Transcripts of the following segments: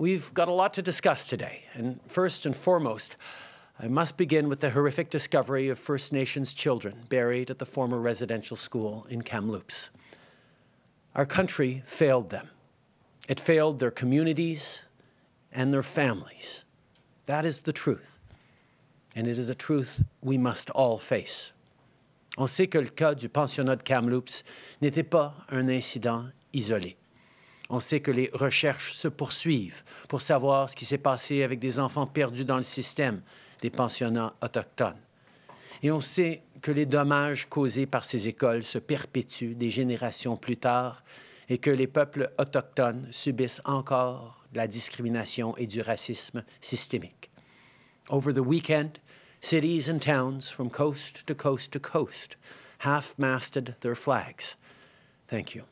We've got a lot to discuss today, and first and foremost, I must begin with the horrific discovery of First Nations children buried at the former residential school in Kamloops. Our country failed them. It failed their communities and their families. That is the truth, and it is a truth we must all face. On sait que le cas du pensionnat de Kamloops n'était pas un incident isolé. On sait que les recherches se poursuivent pour savoir ce qui s'est passé avec des enfants perdus dans le système des pensionnats autochtones. Et on sait que les dommages causés par ces écoles se perpétuent des générations plus tard et que les peuples autochtones subissent encore de la discrimination et du racisme systémique. Over the weekend, cities and towns from coast to coast to coast half-masted their flags. Thank you.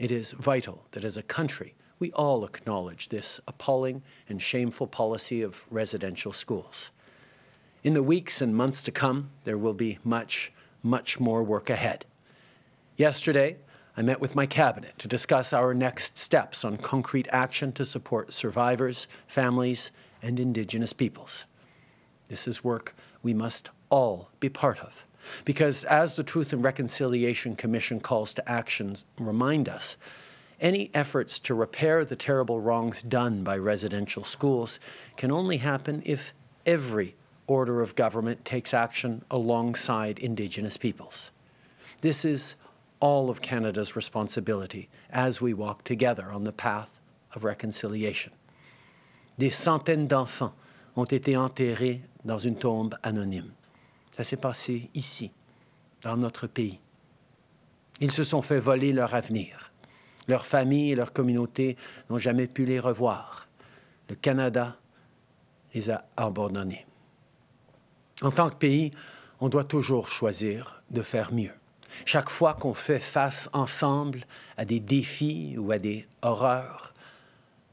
It is vital that as a country, we all acknowledge this appalling and shameful policy of residential schools. In the weeks and months to come, there will be much, much more work ahead. Yesterday, I met with my cabinet to discuss our next steps on concrete action to support survivors, families, and Indigenous peoples. This is work we must all be part of. Because as the Truth and Reconciliation Commission calls to actions remind us, any efforts to repair the terrible wrongs done by residential schools can only happen if every order of government takes action alongside Indigenous peoples. This is all of Canada's responsibility as we walk together on the path of reconciliation. Des centaines d'enfants ont été enterrés dans une tombe anonyme. Ça s'est passé ici, dans notre pays. Ils se sont fait voler leur avenir. Leurs familles et leurs communautés n'ont jamais pu les revoir. Le Canada les a abandonnés. En tant que pays, on doit toujours choisir de faire mieux. Chaque fois qu'on fait face ensemble à des défis ou à des horreurs,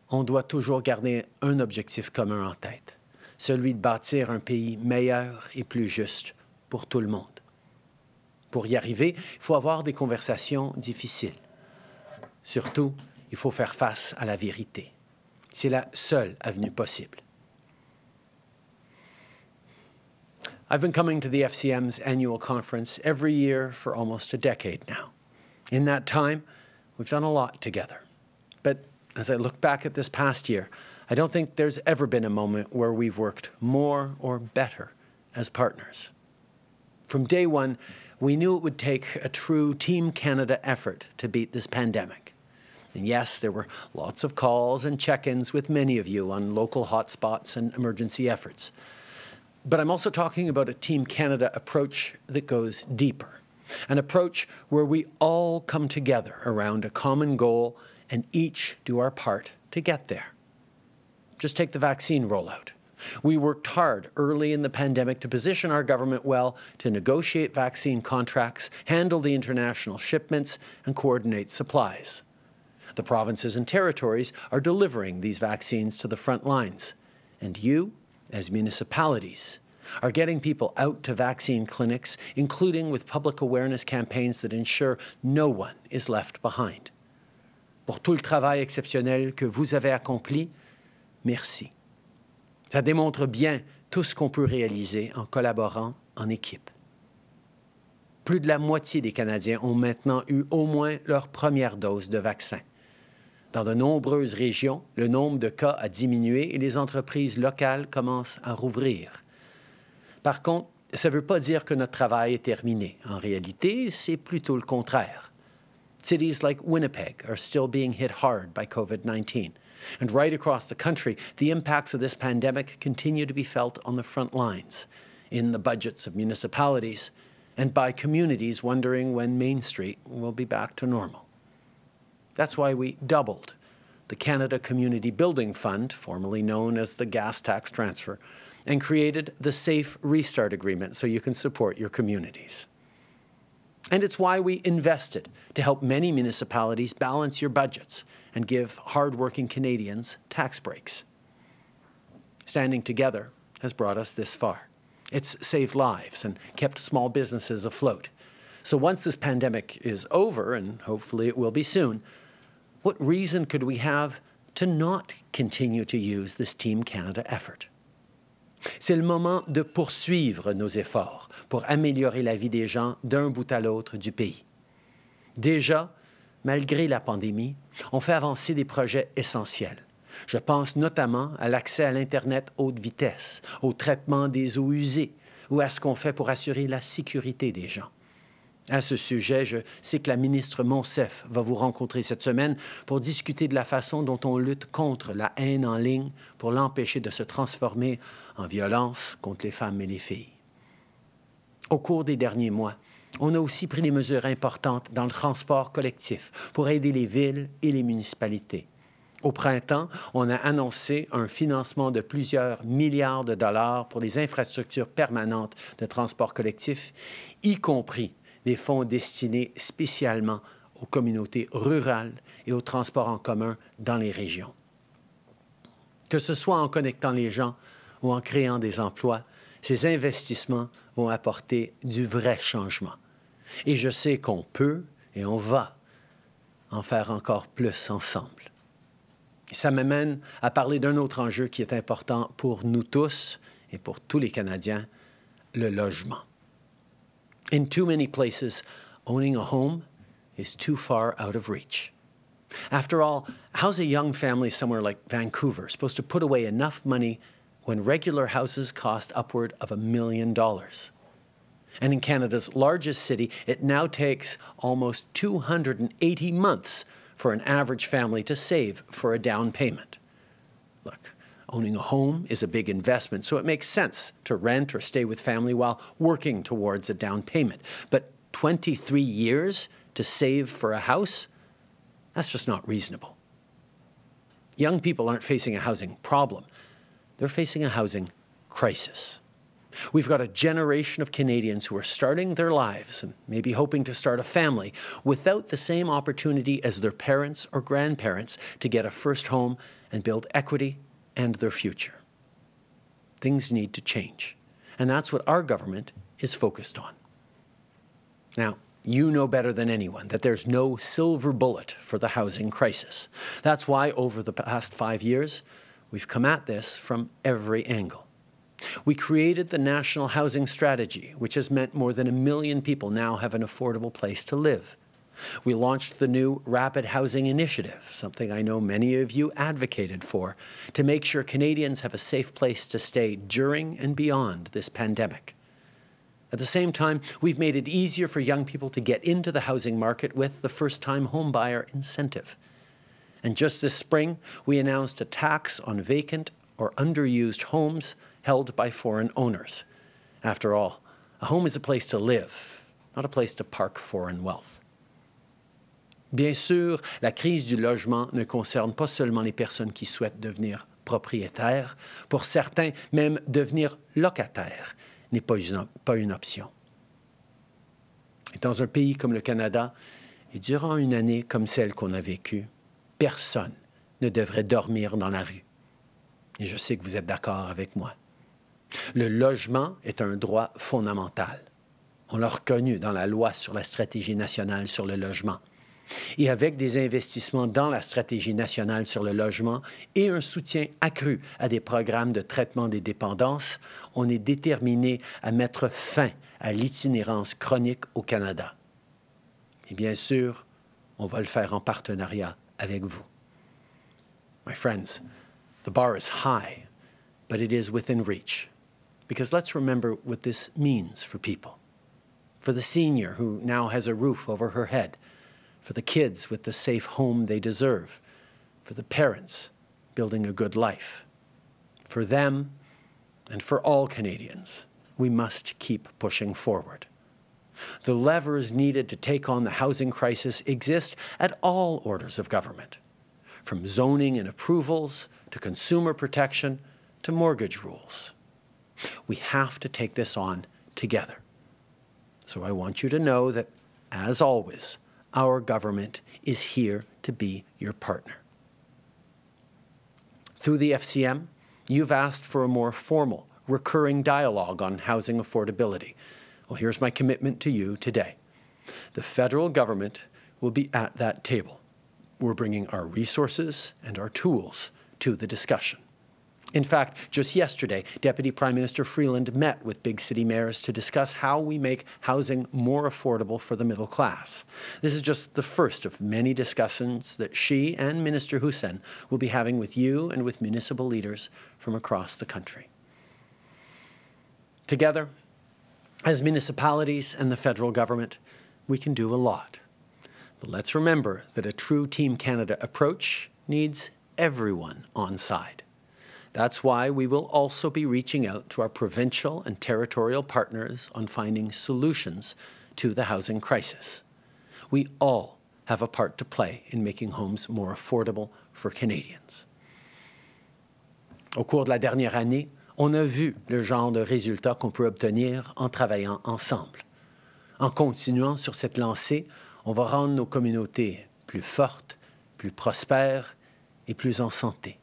on doit toujours garder un objectif commun en tête celui de bâtir un pays meilleur et plus juste pour tout le monde. Pour y arriver, il faut avoir des conversations difficiles. Surtout, il faut faire face à la vérité. C'est la seule avenue possible. I've been coming to the FCM's annual conference every year for almost a decade now. In that time, we've done a lot together. But as I look back at this past year, I don't think there's ever been a moment where we've worked more or better as partners. From day one, we knew it would take a true Team Canada effort to beat this pandemic. And yes, there were lots of calls and check ins with many of you on local hotspots and emergency efforts. But I'm also talking about a Team Canada approach that goes deeper, an approach where we all come together around a common goal and each do our part to get there. Just take the vaccine rollout. We worked hard early in the pandemic to position our government well to negotiate vaccine contracts, handle the international shipments, and coordinate supplies. The provinces and territories are delivering these vaccines to the front lines. And you, as municipalities, are getting people out to vaccine clinics, including with public awareness campaigns that ensure no one is left behind. Pour tout le travail exceptionnel que vous avez accompli, merci. Ça démontre bien tout ce qu'on peut réaliser en collaborant en équipe. Plus de la moitié des Canadiens ont maintenant eu au moins leur première dose de vaccin. Dans de nombreuses régions, le nombre de cas a diminué et les entreprises locales commencent à rouvrir. Par contre, ça ne veut pas dire que notre travail est terminé. En réalité, c'est plutôt le contraire. Cities like Winnipeg are still being hit hard by COVID-19. And right across the country, the impacts of this pandemic continue to be felt on the front lines, in the budgets of municipalities, and by communities wondering when Main Street will be back to normal. That's why we doubled the Canada Community Building Fund, formerly known as the Gas Tax Transfer, and created the Safe Restart Agreement so you can support your communities. And it's why we invested to help many municipalities balance your budgets and give hardworking Canadians tax breaks. Standing together has brought us this far. It's saved lives and kept small businesses afloat. So once this pandemic is over, and hopefully it will be soon, what reason could we have to not continue to use this Team Canada effort? C'est le moment de poursuivre nos efforts pour améliorer la vie des gens d'un bout à l'autre du pays. Déjà, malgré la pandémie, on fait avancer des projets essentiels. Je pense notamment à l'accès à l'Internet haute vitesse, au traitement des eaux usées ou à ce qu'on fait pour assurer la sécurité des gens à ce sujet. Je sais que la ministre Monsef va vous rencontrer cette semaine pour discuter de la façon dont on lutte contre la haine en ligne pour l'empêcher de se transformer en violence contre les femmes et les filles. Au cours des derniers mois, on a aussi pris des mesures importantes dans le transport collectif pour aider les villes et les municipalités. Au printemps, on a annoncé un financement de plusieurs milliards de dollars pour les infrastructures permanentes de transport collectif, y compris des fonds destinés spécialement aux communautés rurales et aux transports en commun dans les régions. Que ce soit en connectant les gens ou en créant des emplois, ces investissements vont apporter du vrai changement. Et je sais qu'on peut et on va en faire encore plus ensemble. Ça m'amène à parler d'un autre enjeu qui est important pour nous tous et pour tous les Canadiens, le logement. In too many places, owning a home is too far out of reach. After all, how's a young family somewhere like Vancouver supposed to put away enough money when regular houses cost upward of a million dollars? And in Canada's largest city, it now takes almost 280 months for an average family to save for a down payment. Look, Owning a home is a big investment, so it makes sense to rent or stay with family while working towards a down payment. But 23 years to save for a house? That's just not reasonable. Young people aren't facing a housing problem, they're facing a housing crisis. We've got a generation of Canadians who are starting their lives and maybe hoping to start a family without the same opportunity as their parents or grandparents to get a first home and build equity and their future. Things need to change. And that's what our government is focused on. Now, you know better than anyone that there's no silver bullet for the housing crisis. That's why over the past five years, we've come at this from every angle. We created the National Housing Strategy, which has meant more than a million people now have an affordable place to live. We launched the new Rapid Housing Initiative, something I know many of you advocated for, to make sure Canadians have a safe place to stay during and beyond this pandemic. At the same time, we've made it easier for young people to get into the housing market with the first time homebuyer incentive. And just this spring, we announced a tax on vacant or underused homes held by foreign owners. After all, a home is a place to live, not a place to park foreign wealth. Bien sûr, la crise du logement ne concerne pas seulement les personnes qui souhaitent devenir propriétaires. Pour certains, même devenir locataire n'est pas une, option. Et dans un pays comme le Canada, et durant une année comme celle qu'on a vécue, personne ne devrait dormir dans la rue. Et je sais que vous êtes d'accord avec moi. Le logement est un droit fondamental. On l'a reconnu dans la loi sur la stratégie nationale sur le logement et avec des investissements dans la stratégie nationale sur le logement et un soutien accru à des programmes de traitement des dépendances, on est déterminé à mettre fin à l'itinérance chronique au Canada. Et bien sûr, on va le faire en partenariat avec vous. My friends, the bar is high, but it is within reach. Because let's remember what this means for people. For the senior who now has a roof over her head, for the kids with the safe home they deserve, for the parents building a good life. For them and for all Canadians, we must keep pushing forward. The levers needed to take on the housing crisis exist at all orders of government, from zoning and approvals to consumer protection to mortgage rules. We have to take this on together. So I want you to know that, as always, our government is here to be your partner. Through the FCM, you've asked for a more formal, recurring dialogue on housing affordability. Well, here's my commitment to you today. The federal government will be at that table. We're bringing our resources and our tools to the discussion. In fact, just yesterday, Deputy Prime Minister Freeland met with big city mayors to discuss how we make housing more affordable for the middle class. This is just the first of many discussions that she and Minister Hussein will be having with you and with municipal leaders from across the country. Together, as municipalities and the federal government, we can do a lot. But let's remember that a true Team Canada approach needs everyone on side. That's why we will also be reaching out to our provincial and territorial partners on finding solutions to the housing crisis. We all have a part to play in making homes more affordable for Canadians. Au cours de la dernière année, on a vu le genre de résultats qu'on peut obtenir en travaillant ensemble. En continuant sur cette lancée, on va rendre nos communautés plus fortes, plus prospères et plus en santé.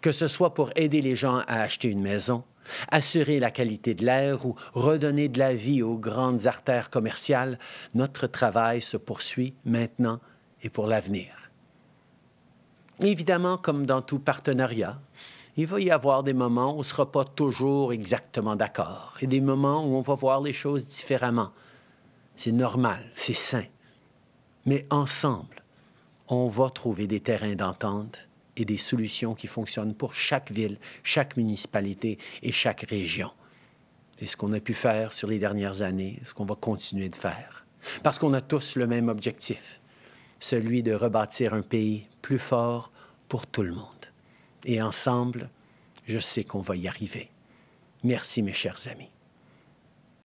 que ce soit pour aider les gens à acheter une maison, assurer la qualité de l'air ou redonner de la vie aux grandes artères commerciales, notre travail se poursuit maintenant et pour l'avenir. Évidemment, comme dans tout partenariat, il va y avoir des moments où on ne sera pas toujours exactement d'accord et des moments où on va voir les choses différemment. C'est normal, c'est sain. Mais ensemble, on va trouver des terrains d'entente et des solutions qui fonctionnent pour chaque ville, chaque municipalité et chaque région. C'est ce qu'on a pu faire sur les dernières années, ce qu'on va continuer de faire. Parce qu'on a tous le même objectif, celui de rebâtir un pays plus fort pour tout le monde. Et ensemble, je sais qu'on va y arriver. Merci mes chers amis.